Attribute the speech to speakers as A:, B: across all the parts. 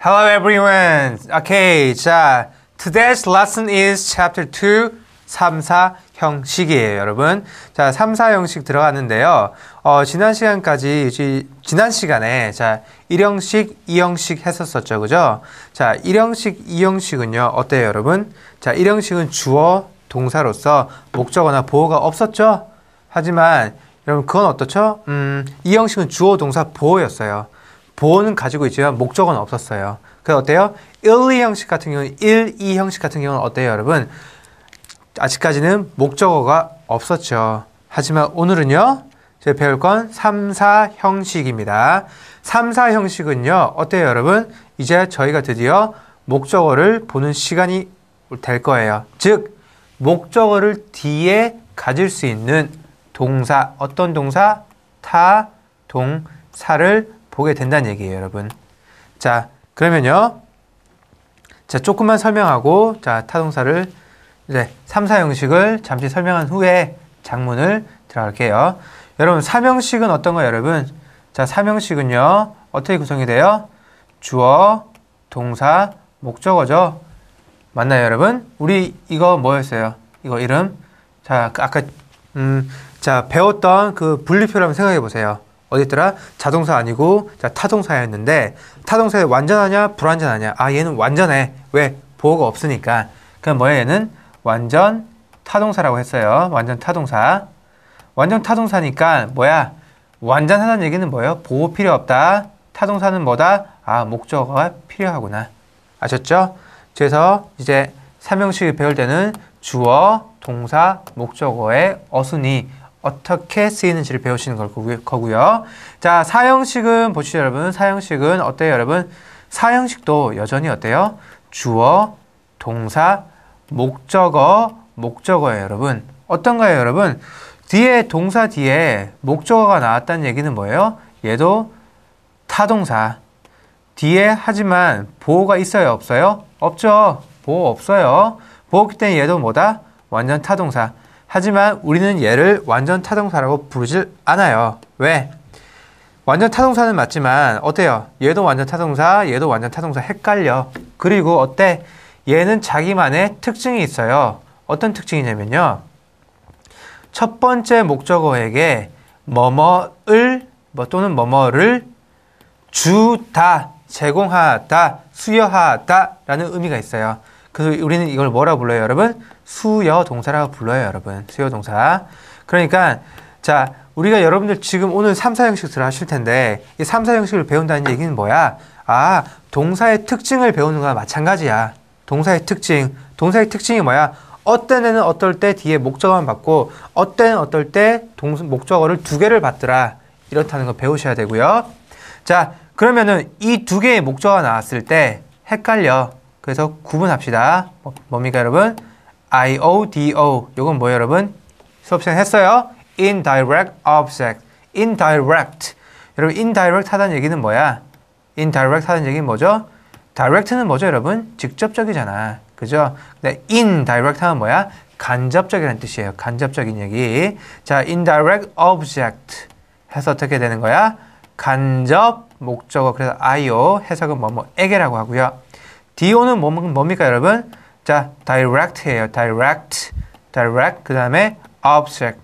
A: Hello everyone. Okay, 자, today's lesson is chapter 2, 3, 4 형식이에요, 여러분. 자, 3, 4 형식 들어갔는데요. 어, 지난 시간까지, 지, 지난 시간에, 자, 1형식, 2형식 했었었죠, 그죠? 자, 1형식, 2형식은요, 어때요, 여러분? 자, 1형식은 주어, 동사로서 목적어나 보호가 없었죠? 하지만, 여러분, 그건 어떻죠? 음, 2형식은 주어, 동사, 보호였어요. 보호는 가지고 있지만 목적은 없었어요. 그 어때요? 1, 2 형식 같은 경우는 1, 2 형식 같은 경우는 어때요, 여러분? 아직까지는 목적어가 없었죠. 하지만 오늘은요, 제가 배울 건 3, 4 형식입니다. 3, 4 형식은요, 어때요, 여러분? 이제 저희가 드디어 목적어를 보는 시간이 될 거예요. 즉, 목적어를 뒤에 가질 수 있는 동사, 어떤 동사? 타, 동사를 보게 된다는 얘기예요, 여러분. 자, 그러면요. 자, 조금만 설명하고 자, 타동사를 이제 3사 형식을 잠시 설명한 후에 작문을 들어갈게요. 여러분, 사명식은 어떤 거예요, 여러분? 자, 사명식은요. 어떻게 구성이 돼요? 주어, 동사, 목적어죠. 맞나요, 여러분? 우리 이거 뭐였어요? 이거 이름. 자, 그 아까 음, 자, 배웠던 그 분리표를 한번 생각해 보세요. 어디더라? 자동사 아니고 자, 타동사였는데 타동사에 완전하냐 불완전하냐? 아 얘는 완전해. 왜? 보호가 없으니까. 그럼 뭐야 얘는 완전 타동사라고 했어요. 완전 타동사. 완전 타동사니까 뭐야? 완전하다는 얘기는 뭐예요? 보호 필요 없다. 타동사는 뭐다? 아 목적어가 필요하구나. 아셨죠? 그래서 이제 삼형식을 배울 때는 주어, 동사, 목적어의 어순이 어떻게 쓰이는지를 배우시는 걸 거고요. 자, 사형식은 보시죠, 여러분. 사형식은 어때요, 여러분? 사형식도 여전히 어때요? 주어, 동사, 목적어, 목적어예요, 여러분. 어떤가요, 여러분? 뒤에 동사 뒤에 목적어가 나왔다는 얘기는 뭐예요? 얘도 타동사. 뒤에 하지만 보호가 있어요, 없어요? 없죠. 보호 없어요. 보호기 때문에 얘도 뭐다? 완전 타동사. 하지만 우리는 얘를 완전 타동사라고 부르질 않아요. 왜? 완전 타동사는 맞지만 어때요? 얘도 완전 타동사, 얘도 완전 타동사 헷갈려. 그리고 어때? 얘는 자기만의 특징이 있어요. 어떤 특징이냐면요. 첫 번째 목적어에게 뭐뭐을 뭐 또는 뭐뭐를 주다 제공하다 수여하다라는 의미가 있어요. 그래서 우리는 이걸 뭐라 불러요, 여러분? 수여 동사라고 불러요, 여러분. 수여 동사. 그러니까 자, 우리가 여러분들 지금 오늘 3사 형식들어 하실 텐데 이 3사 형식을 배운다는 얘기는 뭐야? 아, 동사의 특징을 배우는 거와 마찬가지야. 동사의 특징. 동사의 특징이 뭐야? 어떤 애는 어떨 때 뒤에 목적어만 받고 어떤 어떨 때 동, 목적어를 두 개를 받더라. 이렇다는 거 배우셔야 되고요. 자, 그러면은 이 두 개의 목적어가 나왔을 때 헷갈려. 그래서 구분합시다. 뭐, 뭡니까 여러분? IODO. 이건 뭐예요 여러분? 수업 시간 했어요. Indirect Object. Indirect. 여러분 Indirect 하다는 얘기는 뭐야? Indirect 하다는 얘기는 뭐죠? Direct는 뭐죠 여러분? 직접적이잖아. 그죠? 근데 Indirect 하면 뭐야? 간접적이라는 뜻이에요. 간접적인 얘기. 자, Indirect Object 해서 어떻게 되는 거야? 간접 목적어 그래서 IO 해석은 뭐뭐에게라고 하고요. DO는 뭐, 뭡니까 여러분? 자, direct예요. direct, direct. 그 다음에 object.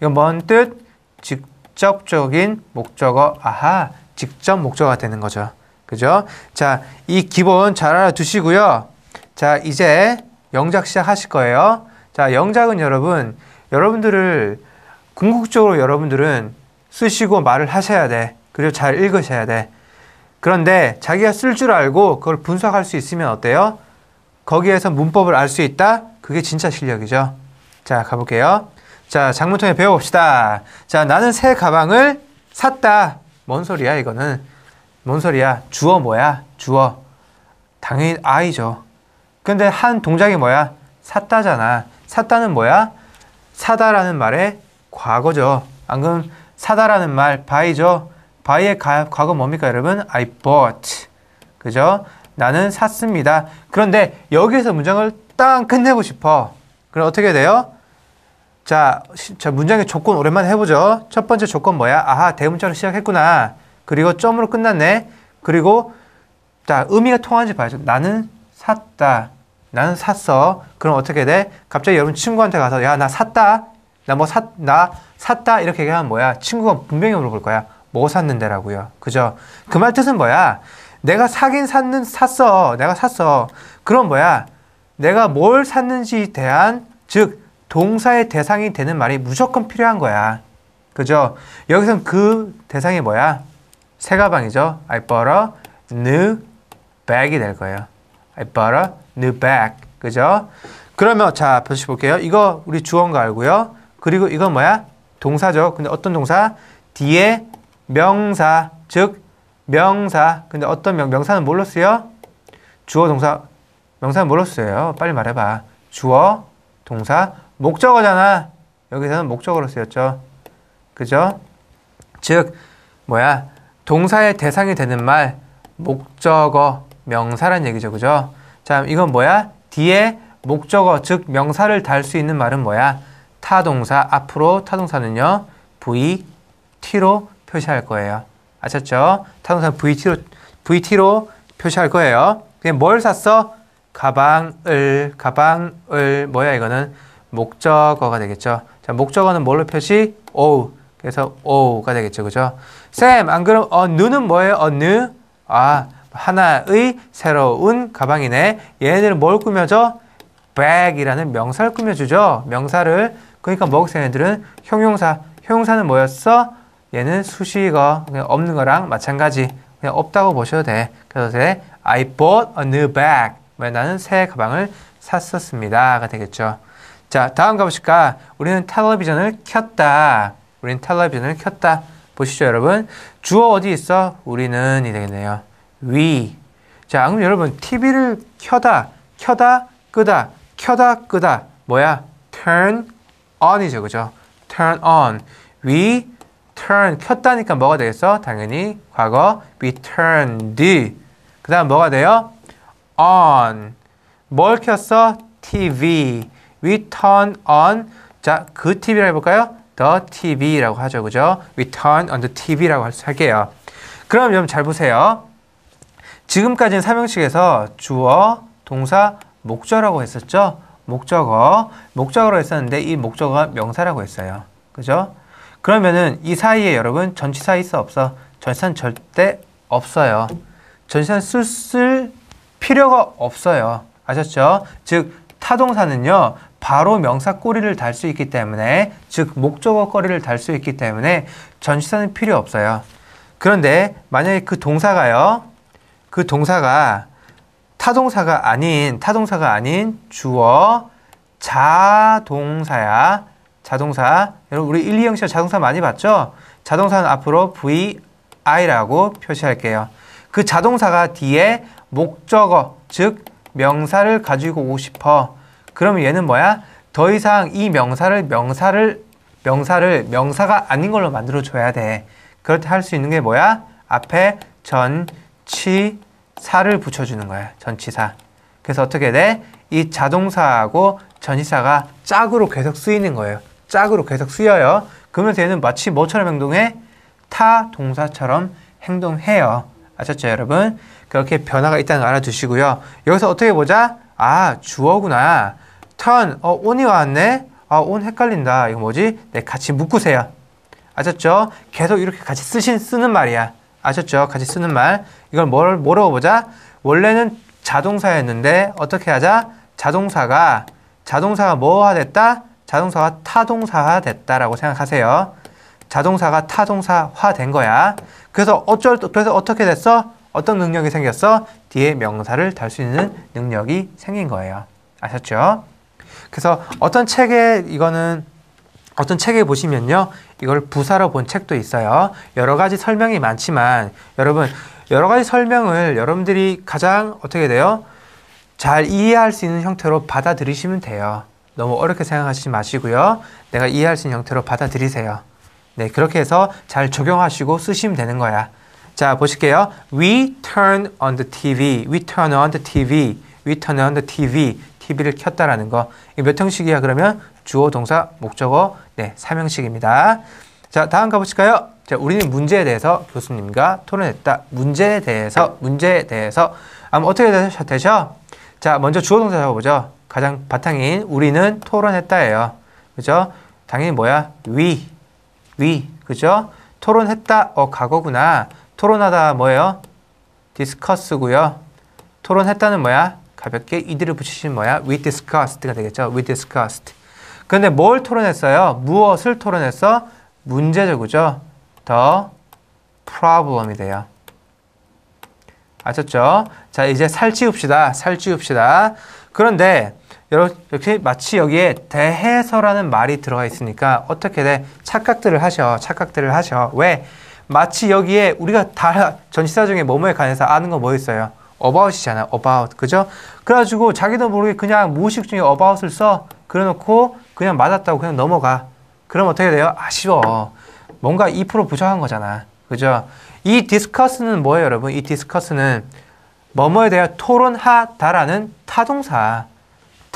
A: 이건 뭔 뜻? 직접적인 목적어. 아하, 직접 목적어가 되는 거죠. 그죠? 자, 이 기본 잘 알아두시고요. 자, 이제 영작 시작하실 거예요. 자, 영작은 여러분, 여러분들을, 궁극적으로 여러분들은 쓰시고 말을 하셔야 돼. 그리고 잘 읽으셔야 돼. 그런데 자기가 쓸 줄 알고 그걸 분석할 수 있으면 어때요? 거기에서 문법을 알 수 있다? 그게 진짜 실력이죠. 자, 가볼게요. 자, 장문통해 배워봅시다. 자, 나는 새 가방을 샀다. 뭔 소리야, 이거는? 뭔 소리야? 주어 뭐야? 주어. 당연히 I죠. 근데 한 동작이 뭐야? 샀다잖아. 샀다는 뭐야? 사다라는 말의 과거죠. 안 방금 사다라는 말, 바이죠. b u 의 과거 뭡니까 여러분? I bought. 그죠? 나는 샀습니다. 그런데 여기에서 문장을 땅 끝내고 싶어. 그럼 어떻게 돼요? 자, 자 문장의 조건 오랜만에 해보죠. 첫 번째 조건 뭐야? 아하, 대문자로 시작했구나. 그리고 점으로 끝났네. 그리고 자, 의미가 통하는지 봐야죠. 나는 샀다. 나는 샀어. 그럼 어떻게 돼? 갑자기 여러분 친구한테 가서 야, 나 샀다. 나 뭐 샀, 나 샀다. 이렇게 얘기하면 뭐야? 친구가 분명히 물어볼 거야. 뭐 샀는데라고요. 그죠? 그 말 뜻은 뭐야? 내가 사긴 샀는 샀어. 내가 샀어. 그럼 뭐야? 내가 뭘 샀는지 대한 즉 동사의 대상이 되는 말이 무조건 필요한 거야. 그죠? 여기선 그 대상이 뭐야? 새 가방이죠. I bought a new bag이 될 거예요. I bought a new bag. 그죠? 그러면 자, 표시 볼게요. 이거 우리 주어인 거 알고요. 그리고 이건 뭐야? 동사죠. 근데 어떤 동사? 뒤에 명사, 즉 명사. 근데 어떤 명, 명사는 뭘로 쓰여? 주어, 동사. 명사는 뭘로 쓰여요? 빨리 말해봐. 주어, 동사, 목적어잖아. 여기서는 목적어로 쓰였죠. 그죠? 즉, 뭐야? 동사의 대상이 되는 말, 목적어, 명사란 얘기죠. 그죠? 자, 이건 뭐야? 뒤에 목적어, 즉 명사를 달 수 있는 말은 뭐야? 타동사, 앞으로 타동사는요. V, T로 표시할 거예요. 아셨죠? 타동산 VT로, VT로 표시할 거예요. 그냥 뭘 샀어? 가방을, 가방을, 뭐야 이거는? 목적어가 되겠죠. 자, 목적어는 뭘로 표시? 오우. 그래서 오우가 되겠죠. 그죠? 쌤, 안 그럼 어느는 뭐예요? 어느? 아, 하나의 새로운 가방이네. 얘네들은 뭘 꾸며줘? bag이라는 명사를 꾸며주죠. 명사를. 그러니까 먹은 애들은 형용사. 형용사는 뭐였어? 얘는 수식어 그냥 없는 거랑 마찬가지 그냥 없다고 보셔도 돼. 그래서 제, I bought a new bag. 왜 나는 새 가방을 샀었습니다가 되겠죠. 자 다음 가보실까? 우리는 텔레비전을 켰다. 우리는 텔레비전을 켰다. 보시죠 여러분. 주어 어디 있어? 우리는이 되겠네요. we. 자 그럼 여러분 TV를 켜다, 켜다, 끄다, 켜다, 끄다 뭐야? turn on이죠, 그죠? turn on. we turn 켰다니까 뭐가 되겠어? 당연히 과거 be turned. 그 다음 뭐가 돼요? on. 뭘 켰어? TV. We turn on. 자, 그 TV라고 해볼까요? The TV라고 하죠. 그죠? We turn on the TV라고 할게요. 그럼 여러분 잘 보세요. 지금까지는 삼형식에서 주어, 동사, 목적어라고 했었죠? 목적어. 목적어로 했었는데 이 목적어가 명사라고 했어요. 그죠? 그러면은 이 사이에 여러분 전치사 있어 없어? 전치사는 절대 없어요. 전치사는 쓸 필요가 없어요. 아셨죠? 즉 타동사는요. 바로 명사 꼬리를 달 수 있기 때문에 즉 목적어 꼬리를 달 수 있기 때문에 전치사는 필요 없어요. 그런데 만약에 그 동사가요. 그 동사가 타동사가 아닌 타동사가 아닌 주어 자동사야. 자동사 여러분 우리 1, 2형식 자동차 많이 봤죠? 자동차는 앞으로 VI라고 표시할게요. 그 자동차가 뒤에 목적어, 즉 명사를 가지고 오고 싶어. 그러면 얘는 뭐야? 더 이상 이 명사를 명사를 명사를 명사가 아닌 걸로 만들어 줘야 돼. 그렇게 할 수 있는 게 뭐야? 앞에 전치사를 붙여주는 거야. 전치사. 그래서 어떻게 돼? 이 자동사하고 전치사가 짝으로 계속 쓰이는 거예요. 짝으로 계속 쓰여요. 그러면서 얘는 마치 뭐처럼 행동해? 타 동사처럼 행동해요. 아셨죠, 여러분? 그렇게 변화가 있다는 걸 알아두시고요. 여기서 어떻게 보자? 아, 주어구나. turn, 어, 온이 왔네? 아, 온 헷갈린다. 이거 뭐지? 네, 같이 묶으세요. 아셨죠? 계속 이렇게 같이 쓰신, 쓰는 말이야. 아셨죠? 같이 쓰는 말. 이걸 뭘, 뭐라고 보자? 원래는 자동사였는데, 어떻게 하자? 자동사가, 자동사가 뭐가 됐다? 자동사가 타동사화 됐다라고 생각하세요. 자동사가 타동사화 된 거야. 그래서 어쩔 그래서 어떻게 됐어? 어떤 능력이 생겼어? 뒤에 명사를 달 수 있는 능력이 생긴 거예요. 아셨죠? 그래서 어떤 책에 이거는 어떤 책에 보시면요. 이걸 부사로 본 책도 있어요. 여러 가지 설명이 많지만 여러분 여러 가지 설명을 여러분들이 가장 어떻게 돼요? 잘 이해할 수 있는 형태로 받아들이시면 돼요. 너무 어렵게 생각하시지 마시고요. 내가 이해할 수 있는 형태로 받아들이세요. 네, 그렇게 해서 잘 적용하시고 쓰시면 되는 거야. 자, 보실게요. We turn on the TV. We turn on the TV. We turn on the TV. TV를 켰다라는 거. 몇 형식이야, 그러면? 주어, 동사, 목적어, 네, 3형식입니다. 자, 다음 가보실까요? 자, 우리는 문제에 대해서 교수님과 토론했다. 문제에 대해서, 문제에 대해서. 아마 어떻게 되셔? 자, 먼저 주어, 동사 잡아보죠. 가장 바탕인 우리는 토론했다예요. 그죠? 당연히 뭐야? 위, 위, 그죠? 토론했다, 어, 과거구나. 토론하다 뭐예요? 디스커스고요. 토론했다는 뭐야? 가볍게 이들을 붙이신 뭐야? we discussed가 되겠죠. we discussed. 근데 뭘 토론했어요? 무엇을 토론했어? 문제죠, 그죠? the problem이 돼요. 아셨죠? 자, 이제 살찌웁시다. 살찌웁시다. 그런데 이렇게 마치 여기에 대해서라는 말이 들어가 있으니까 어떻게 돼? 착각들을 하셔. 착각들을 하셔. 왜? 마치 여기에 우리가 다 전시사 중에 뭐뭐에 관해서 아는 건 뭐 있어요? about이잖아요. about. 그죠? 그래가지고 자기도 모르게 그냥 무의식 중에 about을 써. 그래놓고 그냥 맞았다고 그냥 넘어가. 그럼 어떻게 돼요? 아쉬워. 뭔가 2% 부족한 거잖아. 그죠? 이 디스커스는 뭐예요, 여러분? 이 디스커스는 뭐뭐에 대해 토론하다라는 타동사.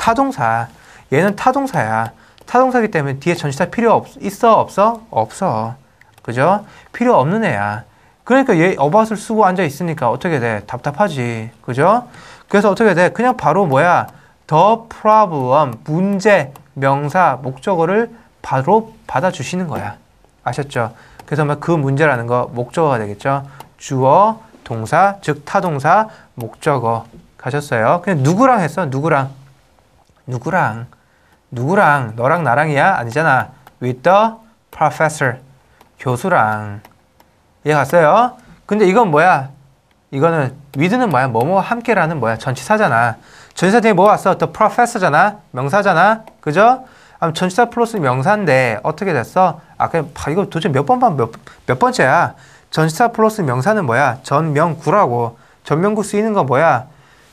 A: 타동사. 얘는 타동사야. 타동사기 때문에 뒤에 전치사 필요 없, 있어? 없어? 없어. 그죠? 필요 없는 애야. 그러니까 얘 어바웃을 쓰고 앉아 있으니까 어떻게 돼? 답답하지. 그죠? 그래서 어떻게 돼? 그냥 바로 뭐야? 더 problem, 문제, 명사, 목적어를 바로 받아주시는 거야. 아셨죠? 그래서 그 문제라는 거 목적어가 되겠죠? 주어, 동사, 즉 타동사, 목적어 가셨어요. 그냥 누구랑 했어? 누구랑? 누구랑? 누구랑? 너랑 나랑이야? 아니잖아. With the professor. 교수랑. 이해 갔어요? 근데 이건 뭐야? 이거는 with는 뭐야? 뭐뭐 함께라는 뭐야? 전치사잖아. 전치사 뒤에 뭐 왔어? the professor잖아. 명사잖아. 그죠? 아, 전치사 플러스 명사인데 어떻게 됐어? 아, 까 이거 도대체 몇 번만 몇, 몇 번째야? 전치사 플러스 명사는 뭐야? 전명구라고. 전명구 쓰이는 건 뭐야?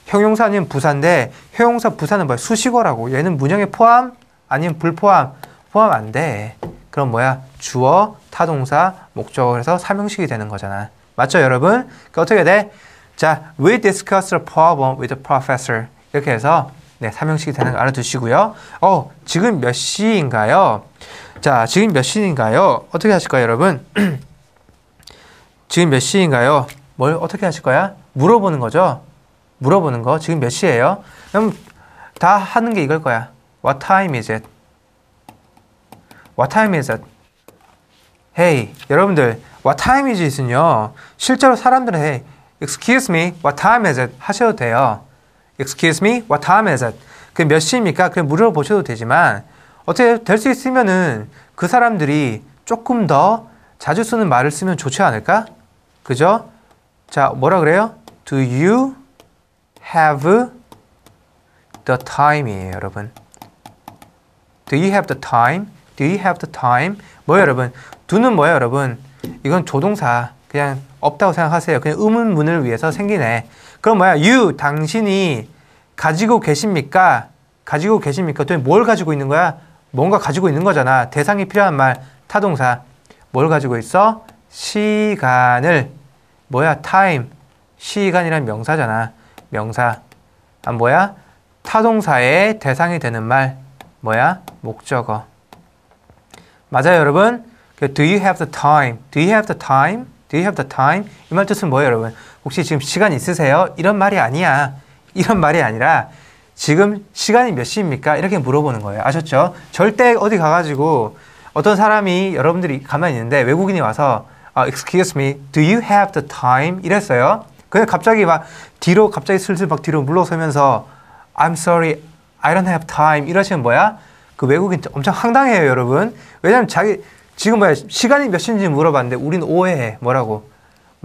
A: 형용사는 부사인데 형용사 부사는 뭐야? 수식어라고. 얘는 문형에 포함 아니면 불포함 포함 안 돼. 그럼 뭐야? 주어, 타동사, 목적어 그서 삼형식이 되는 거잖아. 맞죠, 여러분? 그러니까 어떻게 돼? 자, we discussed the problem with the professor. 이렇게 해서 네, 삼형식이 되는 거 알아두시고요. 어, 지금 몇 시인가요? 자, 지금 몇 시인가요? 어떻게 하실까요, 여러분? 지금 몇 시인가요? 뭘 어떻게 하실 거야? 물어보는 거죠. 물어보는 거 지금 몇 시예요? 그럼 다 하는 게 이걸 거야. What time is it? What time is it? Hey, 여러분들, what time is it은요. 실제로 사람들은 hey, excuse me, what time is it? 하셔도 돼요. excuse me, what time is it? 그몇 시입니까? 그 물어보셔도 되지만 어떻게 될 수 있으면은 그 사람들이 조금 더 자주 쓰는 말을 쓰면 좋지 않을까? 그죠? 자, 뭐라 그래요? Do you have the time이에요, 여러분. Do you have the time? Do you have the time? 뭐예요, 여러분? do는 뭐예요, 여러분? 이건 조동사. 그냥 없다고 생각하세요. 그냥 의문문을 위해서 생기네. 그럼 뭐야? you, 당신이 가지고 계십니까? 가지고 계십니까? 도대체 뭘 가지고 있는 거야? 뭔가 가지고 있는 거잖아. 대상이 필요한 말, 타동사. 뭘 가지고 있어? 시간을. 뭐야? time. 시간이란 명사잖아. 명사. 아, 뭐야? 타동사의 대상이 되는 말. 뭐야? 목적어. 맞아요, 여러분? 그 do you have the time? Do you have the time? Do you have the time? 이 말 뜻은 뭐예요, 여러분? 혹시 지금 시간 있으세요? 이런 말이 아니야. 이런 말이 아니라 지금 시간이 몇 시입니까? 이렇게 물어보는 거예요. 아셨죠? 절대 어디 가가지고 어떤 사람이 여러분들이 가만히 있는데 외국인이 와서 아, excuse me, do you have the time? 이랬어요. 그냥 갑자기 막 뒤로 갑자기 슬슬 막 뒤로 물러서면서 I'm sorry, I don't have time 이러시면 뭐야? 그 외국인 엄청 황당해요, 여러분. 왜냐면 자기 지금 뭐야 시간이 몇 시인지 물어봤는데 우린 오해해 뭐라고?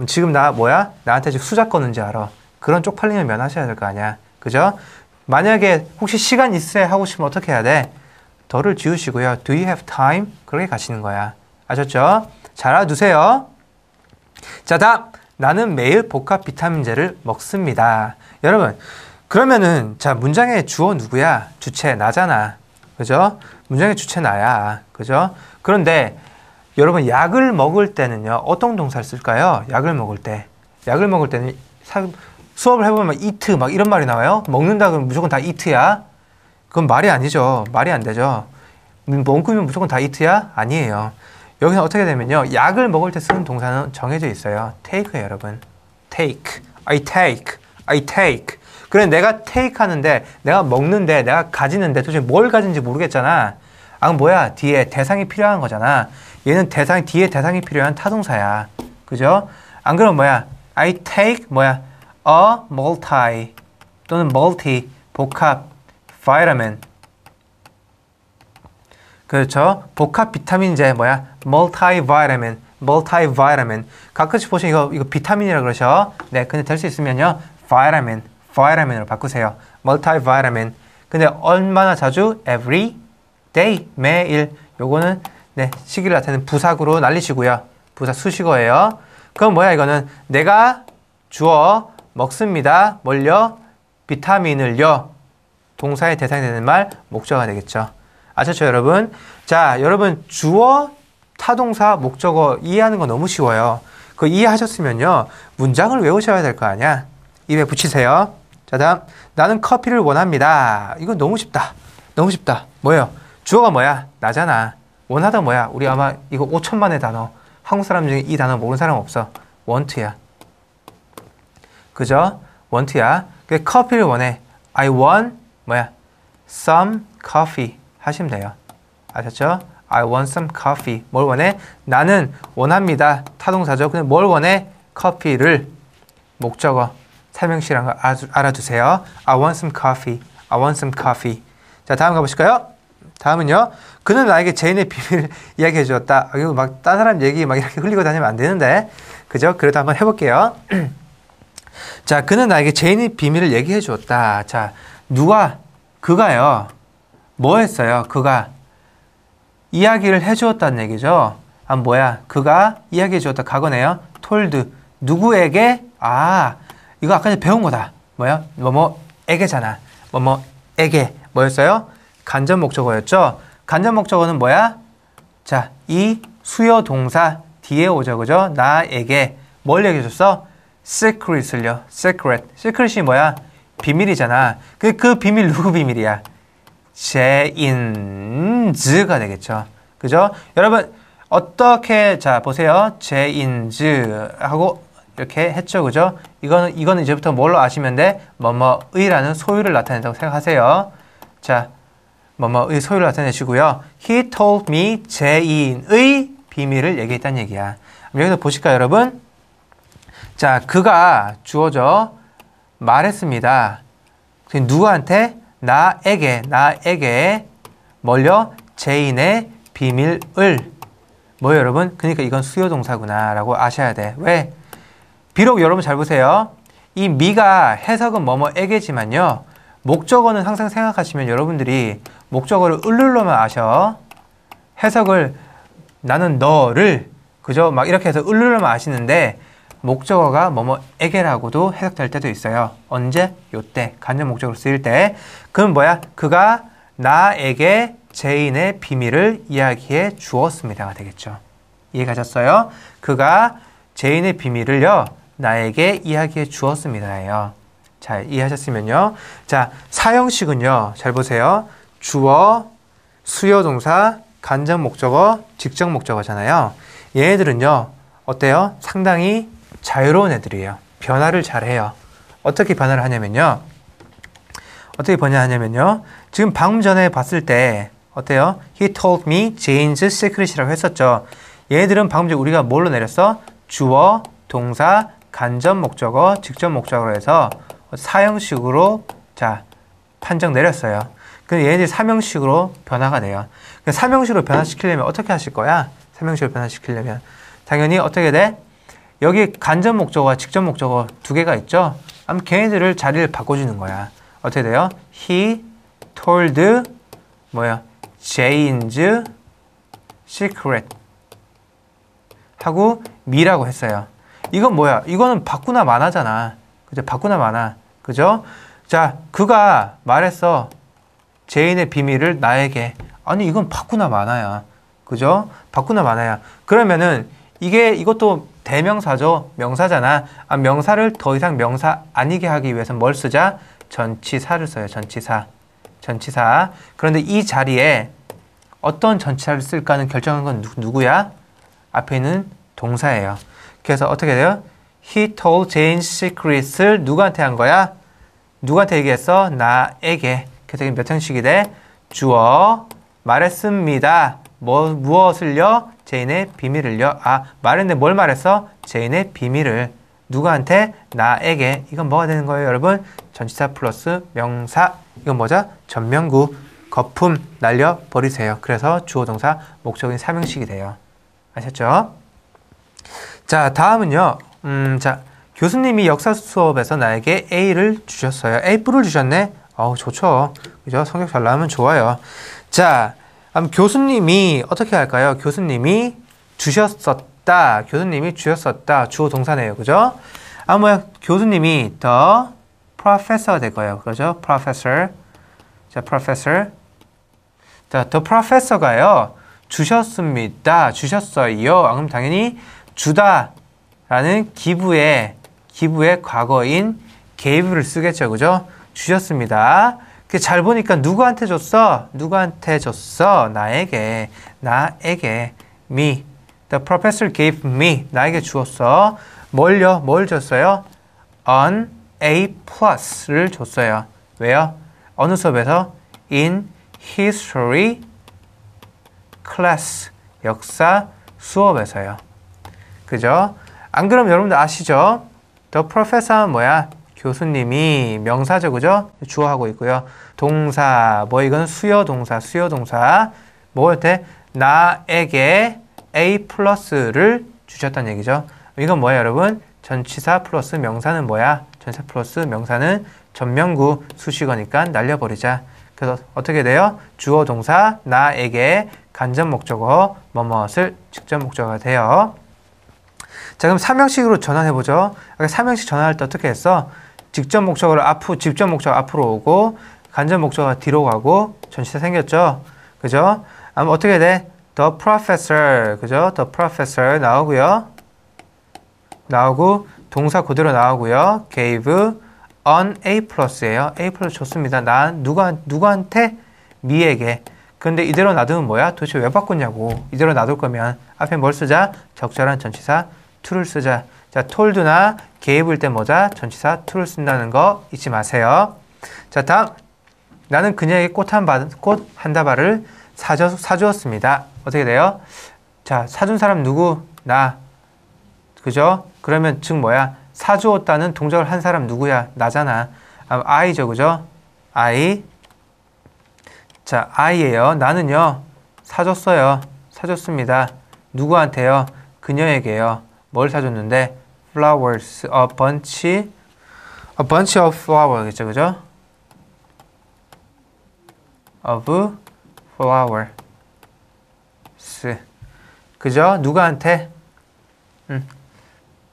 A: 지금 나 뭐야? 나한테 지금 수작 거는지 알아. 그런 쪽팔림을 면하셔야 될 거 아니야. 그죠? 만약에 혹시 시간 있어야 하고 싶으면 어떻게 해야 돼? 더를 지우시고요. Do you have time? 그렇게 가시는 거야. 아셨죠? 잘 알아두세요. 자, 다음. 나는 매일 복합 비타민제를 먹습니다. 여러분, 그러면은 자, 문장의 주어 누구야? 주체 나잖아. 그죠? 문장의 주체 나야. 그죠? 그런데 여러분 약을 먹을 때는요. 어떤 동사를 쓸까요? 약을 먹을 때. 약을 먹을 때는 사, 수업을 해보면 이트 막 이런 말이 나와요. 먹는다 그러면 무조건 다 이트야. 그건 말이 아니죠. 말이 안 되죠. 뭐, 먹으면 무조건 다 이트야? 아니에요. 여기서 어떻게 되면요. 약을 먹을 때 쓰는 동사는 정해져 있어요. t a k e 여러분. take. I take. I take. 그래 내가 take 하는데 내가 먹는데 내가 가지는데 도대체 뭘 가진지 모르겠잖아. 아 뭐야? 뒤에 대상이 필요한 거잖아. 얘는 대상 뒤에 대상이 필요한 타동사야. 그죠? 안그러면 뭐야? I take 뭐야? a multi 또는 multi 복합 vitamin 그렇죠. 복합 비타민제 뭐야? 멀티바이타민, 멀티바이타민. 가끔씩 보시면 이거 이거 비타민이라 그러셔. 네, 근데 될 수 있으면요, 바이타민, 바이타민으로 바꾸세요. 멀티바이타민. 근데 얼마나 자주? Every day, 매일. 요거는 네 시기를 나타내는 부사구로 날리시고요. 부사 수식어예요. 그럼 뭐야 이거는 내가 주어 먹습니다. 뭘요? 비타민을요. 동사의 대상이 되는 말 목적어가 되겠죠. 아셨죠, 여러분? 자, 여러분, 주어, 타동사, 목적어 이해하는 거 너무 쉬워요. 그 이해하셨으면요. 문장을 외우셔야 될 거 아니야. 입에 붙이세요. 자, 다음. 나는 커피를 원합니다. 이건 너무 쉽다. 너무 쉽다. 뭐예요? 주어가 뭐야? 나잖아. 원하다 뭐야? 우리 아마 이거 5천만의 단어. 한국 사람 중에 이 단어 모르는 사람 없어. 원트야. 그죠? 원트야. 그 커피를 원해. I want 뭐야? Some coffee. 하시면 돼요. 아셨죠? I want some coffee. 뭘 원해? 나는 원합니다. 타동사죠. 근데 뭘 원해? 커피를 목적어 삼명시라는 걸 알아주세요. I want some coffee. I want some coffee. 자, 다음 가보실까요? 다음은요. 그는 나에게 제인의 비밀을 이야기해 주었다. 아, 이거 막딴 사람 얘기 막 이렇게 흘리고 다니면 안 되는데. 그죠? 그래도 한번 해볼게요. 자, 그는 나에게 제인의 비밀을 얘기해 주었다. 자, 누가, 그가요. 뭐 했어요? 그가 이야기를 해주었다는 얘기죠. 아, 뭐야? 그가 이야기해 주었다. 가거네요 톨드. 누구에게? 아, 이거 아까 배운 거다. 뭐야? 뭐뭐에게잖아. 뭐뭐에게. 뭐였어요? 간접 목적어였죠. 간접 목적어는 뭐야? 자, 이 수요 동사 뒤에 오죠. 그죠? 나에게 뭘 얘기해 줬어? secret을요. secret. secret이 뭐야? 비밀이잖아. 그, 그 비밀 누구 비밀이야? 제인즈가 되겠죠. 그죠? 여러분 어떻게 자 보세요. 제인즈 하고 이렇게 했죠. 그죠? 이거는 이거는 이제부터 뭘로 아시면 돼? 뭐뭐의라는 소유를 나타낸다고 생각하세요. 자, 뭐뭐의 소유를 나타내시고요. He told me 제인의 비밀을 얘기했다는 얘기야. 여기서 보실까요, 여러분? 자, 그가 주어져 말했습니다. 누구한테? 나에게 나에게 멀려 제인의 비밀을 뭐예요 여러분? 그러니까 이건 수요 동사구나 라고 아셔야 돼. 왜? 비록 여러분 잘 보세요. 이 미가 해석은 뭐뭐에게지만요. 목적어는 항상 생각하시면 여러분들이 목적어를 을룰로만 아셔. 해석을 나는 너를 그죠? 막 이렇게 해서 을룰로만 아시는데 목적어가 뭐뭐에게라고도 해석될 때도 있어요. 언제? 요때. 간접 목적으로 쓰일 때. 그럼 뭐야? 그가 나에게 제인의 비밀을 이야기해 주었습니다가 되겠죠. 이해 가셨어요? 그가 제인의 비밀을요. 나에게 이야기해 주었습니다예요. 잘 이해하셨으면요. 자, 사형식은요. 잘 보세요. 주어, 수요 동사, 간접 목적어, 직접 목적어잖아요. 얘네들은요. 어때요? 상당히 자유로운 애들이에요. 변화를 잘 해요. 어떻게 변화를 하냐면요. 어떻게 변화하냐면요. 지금 방금 전에 봤을 때 어때요? He told me Jane's secret이라고 했었죠. 얘들은 네 방금 전에 우리가 뭘로 내렸어? 주어, 동사, 간접 목적어, 직접 목적어로 해서 사형식으로 자 판정 내렸어요. 근데 얘네들이 삼형식으로 변화가 돼요. 삼형식으로 변화시키려면 어떻게 하실 거야? 삼형식으로 변화시키려면 당연히 어떻게 돼? 여기 간접 목적어와 직접 목적어 두 개가 있죠. 그럼 걔네들을 자리를 바꿔주는 거야. 어떻게 돼요? He told 뭐야? Jane's secret 하고 미라고 했어요. 이건 뭐야? 이거는 바꾸나 마나잖아. 그죠? 바꾸나 마나. 그죠? 자, 그가 말했어. 제인의 비밀을 나에게. 아니, 이건 바꾸나 마나야. 그죠? 바꾸나 마나야. 그러면은 이게 이것도 대명사죠. 명사잖아. 아, 명사를 더 이상 명사 아니게 하기 위해서 뭘 쓰자? 전치사를 써요. 전치사. 전치사. 그런데 이 자리에 어떤 전치사를 쓸까는 결정한 건 누, 구야 앞에 있는 동사예요. 그래서 어떻게 돼요? He told Jane secrets를 누구한테 한 거야? 누구한테 얘기했어? 나에게. 그래서 이게 몇 형식이 돼? 주어 말했습니다. 뭐, 무엇을요? 제인의 비밀을요. 아, 말했는데 뭘 말했어? 제인의 비밀을. 누구한테? 나에게. 이건 뭐가 되는 거예요, 여러분? 전치사 플러스 명사. 이건 뭐죠? 전명구. 거품 날려버리세요. 그래서 주어동사 목적인 삼형식이 돼요. 아셨죠? 자, 다음은요. 음, 자, 교수님이 역사 수업에서 나에게 A를 주셨어요. A 뿔을 주셨네? 어우, 좋죠. 그죠? 성격 잘 나오면 좋아요. 자, 그럼 교수님이 어떻게 할까요? 교수님이 주셨었다. 교수님이 주셨었다. 주어 동사네요. 그죠? 아마 교수님이 더 h e professor 될 거예요. 그죠? professor. 자, professor. 자, the professor가요. 주셨습니다. 주셨어요. 아, 그럼 당연히 주다라는 기부의 기부의 과거인 gave를 쓰겠죠. 그죠? 주셨습니다. 잘 보니까 누구한테 줬어? 누구한테 줬어? 나에게. 나에게. me. The professor gave me. 나에게 주었어. 뭘요? 뭘 줬어요? an A plus를 줬어요. 왜요? 어느 수업에서? in history class. 역사 수업에서요. 그죠? 안 그럼 여러분들 아시죠? The professor는 뭐야? 교수님이 명사죠, 그죠? 주어하고 있고요. 동사 뭐 이건 수요 동사 수요 동사 뭐 할 때 나에게 A 플러스를 주셨다는 얘기죠. 이건 뭐예요 여러분? 전치사 플러스 명사는 뭐야? 전치사 플러스 명사는 전명구 수식어니까 날려버리자. 그래서 어떻게 돼요? 주어 동사 나에게 간접 목적어 뭐뭇을 직접 목적어가 돼요. 자 그럼 삼형식으로 전환해 보죠. 삼형식 전환할 때 어떻게 했어? 직접 목적으로 앞으로 직접 목적 앞으로 오고 간접 목적어가 뒤로 가고 전치사 생겼죠. 그죠? 아무 어떻게 돼? The professor. 그죠? The professor 나오고요. 나오고 동사 그대로 나오고요. gave on A 플러스예요. A 플러스 좋습니다. 난 누가 누구한테 미에게. 근데 이대로 놔두면 뭐야? 도대체 왜 바꿨냐고. 이대로 놔둘 거면 앞에 뭘 쓰자? 적절한 전치사 to를 쓰자. 자, told나 gave일 때 뭐자? 전치사 to를 쓴다는 거 잊지 마세요. 자, 다음 나는 그녀에게 꽃한꽃한 다발을 사줘, 사주었습니다. 어떻게 돼요? 자, 사준 사람 누구? 나. 그죠? 그러면 즉 뭐야? 사주었다는 동작을 한 사람 누구야? 나잖아. 아, I죠, 그죠? I. 자, I예요. 나는요. 사줬어요. 사줬습니다. 누구한테요? 그녀에게요. 뭘 사줬는데? flowers, a bunch, a bunch of flowers, 그죠? of flowers. 그죠? 누구한테? 음.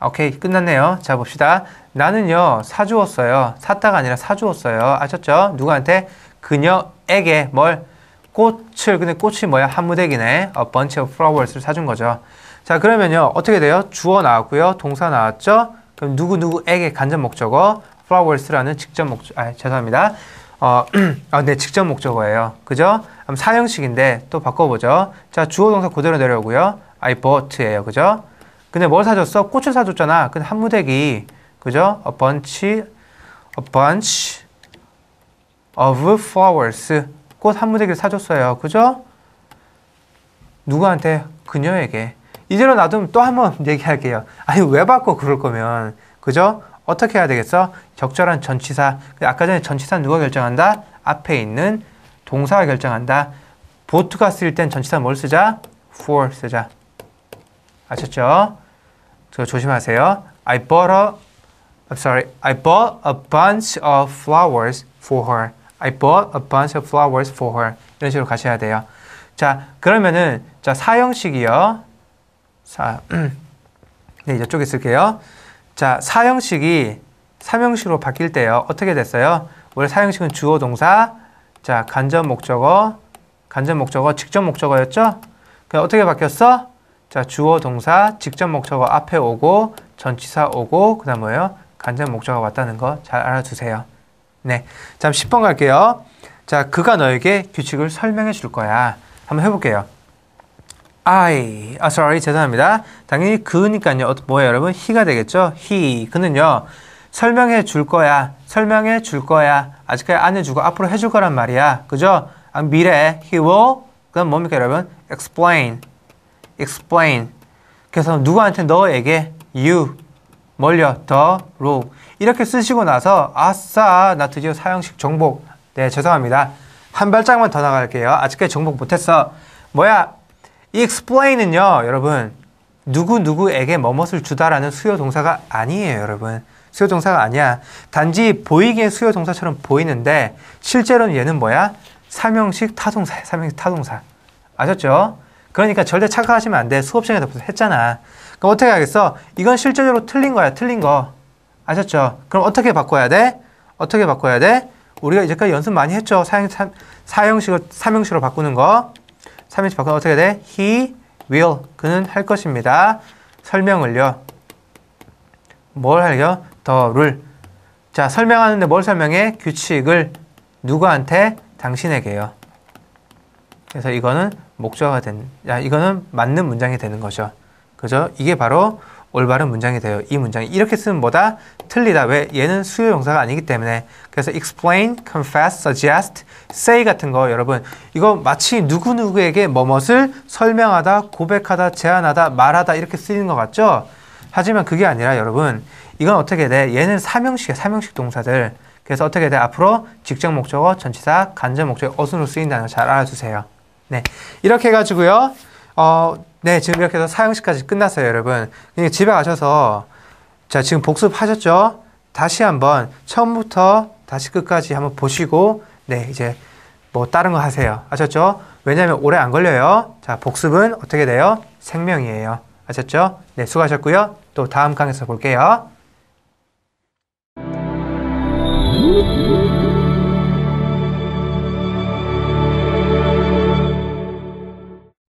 A: 오케이, 끝났네요. 자, 봅시다. 나는요, 사주었어요. 샀다가 아니라 사주었어요. 아셨죠? 누구한테? 그녀에게 뭘? 꽃을, 근데 꽃이 뭐야? 한무대기네. A bunch of flowers를 사준 거죠. 자, 그러면요, 어떻게 돼요? 주어 나왔고요. 동사 나왔죠? 그럼 누구누구에게 간접 목적어, flowers라는 직접 목적, 아, 죄송합니다. 어, 아, 네, 직접 목적어예요. 그죠? 그럼 사형식인데 또 바꿔보죠. 자, 주어 동사 그대로 내려오고요. I bought예요. 그죠? 근데 뭘 사줬어? 꽃을 사줬잖아. 근데 한 무대기, 그죠? A bunch, a bunch of flowers. 꽃 한 무대기를 사줬어요. 그죠? 누구한테? 그녀에게. 이대로 놔두면 또 한 번 얘기할게요. 아니, 왜 바꿔? 그럴 거면. 그죠? 어떻게 해야 되겠어? 적절한 전치사. 아까 전에 전치사 누가 결정한다? 앞에 있는 동사가 결정한다. 보트가 쓰일 땐 전치사 뭘 쓰자? for 쓰자. 아셨죠? 저 조심하세요. I bought a, I'm sorry. I bought a bunch of flowers for her. I bought a bunch of flowers for her. 이런 식으로 가셔야 돼요. 자, 그러면은 자 사형식이요. 자, 네 이쪽에 쓸게요. 자, 사형식이 삼형식으로 바뀔 때요. 어떻게 됐어요? 원래 사형식은 주어 동사, 자, 간접 목적어, 간접 목적어, 직접 목적어였죠? 그 어떻게 바뀌었어? 자, 주어 동사, 직접 목적어 앞에 오고, 전치사 오고, 그 다음 뭐예요? 간접 목적어 왔다는 거 잘 알아두세요. 네. 자, 10번 갈게요. 자, 그가 너에게 규칙을 설명해 줄 거야. 한번 해볼게요. I. 아, sorry. 죄송합니다. 당연히 그니까요. 뭐예요, 여러분? he가 되겠죠? he. 그는요, 설명해 줄 거야. 설명해 줄 거야. 아직까지 안 해주고 앞으로 해줄 거란 말이야. 그죠? 아, 미래. he will. 그건 뭡니까, 여러분? explain. explain. 그래서 누구한테 너에게 you. 멀려. 더로. 이렇게 쓰시고 나서, 아싸. 나 드디어 사용식 정복. 네, 죄송합니다. 한 발짝만 더 나갈게요. 아직까지 정복 못했어. 뭐야? 이 explain은요, 여러분 누구 누구에게 뭐뭇을 주다라는 수요 동사가 아니에요, 여러분. 수요 동사가 아니야. 단지 보이게 수요 동사처럼 보이는데 실제로는 얘는 뭐야? 삼형식 타동사야. 삼형식 타동사. 아셨죠? 그러니까 절대 착각하시면 안 돼. 수업 시간에도 했잖아. 그럼 어떻게 하겠어? 이건 실제적으로 틀린 거야. 틀린 거. 아셨죠? 그럼 어떻게 바꿔야 돼? 어떻게 바꿔야 돼? 우리가 이제까지 연습 많이 했죠. 사형, 사, 사형식을 삼형식으로 바꾸는 거. 3인칭 바꾸면 어떻게 돼? He will. 그는 할 것입니다. 설명을요. 뭘 할요? The rule. 자, 설명하는데 뭘 설명해? 규칙을 누구한테? 당신에게요. 그래서 이거는 목적어가 된, 야, 이거는 맞는 문장이 되는 거죠. 그죠? 이게 바로 올바른 문장이 돼요. 이 문장이 이렇게 쓰면 뭐다? 틀리다. 왜? 얘는 수요 용사가 아니기 때문에. 그래서 explain, confess, suggest, say 같은 거 여러분 이거 마치 누구누구에게 뭐뭇을 설명하다, 고백하다, 제안하다, 말하다 이렇게 쓰이는 것 같죠? 하지만 그게 아니라 여러분 이건 어떻게 돼? 얘는 삼형식이야. 삼형식 동사들. 그래서 어떻게 돼? 앞으로 직접 목적어, 전치사, 간접 목적어, 어순으로 쓰인다는 거 잘알아주세요 네. 이렇게 해가지고요. 어, 네, 지금 이렇게 해서 사용시까지 끝났어요, 여러분. 집에 가셔서, 자, 지금 복습하셨죠? 다시 한번 처음부터 다시 끝까지 한번 보시고, 네, 이제 뭐 다른 거 하세요. 아셨죠? 왜냐하면 오래 안 걸려요. 자, 복습은 어떻게 돼요? 생명이에요. 아셨죠? 네, 수고하셨고요. 또 다음 강에서 볼게요.